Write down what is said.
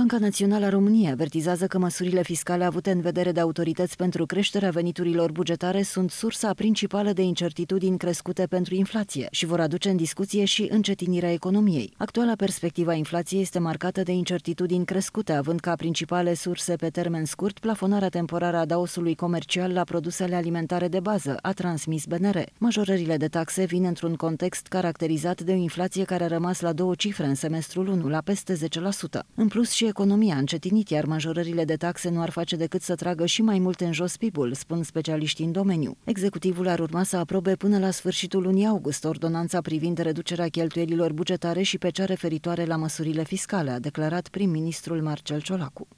Banca Națională a României avertizează că măsurile fiscale avute în vedere de autorități pentru creșterea veniturilor bugetare sunt sursa principală de incertitudini crescute pentru inflație și vor aduce în discuție și încetinirea economiei. Actuala perspectiva inflației este marcată de incertitudini crescute, având ca principale surse pe termen scurt plafonarea temporară a daosului comercial la produsele alimentare de bază, a transmis BNR. Majorările de taxe vin într-un context caracterizat de o inflație care a rămas la două cifre în semestrul 1, la peste 10%. În plus și și economia încetinit, iar majorările de taxe nu ar face decât să tragă și mai mult în jos PIB-ul, spun specialiștii în domeniu. Executivul ar urma să aprobe până la sfârșitul lunii august ordonanța privind reducerea cheltuielilor bugetare și pe cea referitoare la măsurile fiscale, a declarat prim-ministrul Marcel Ciolacu.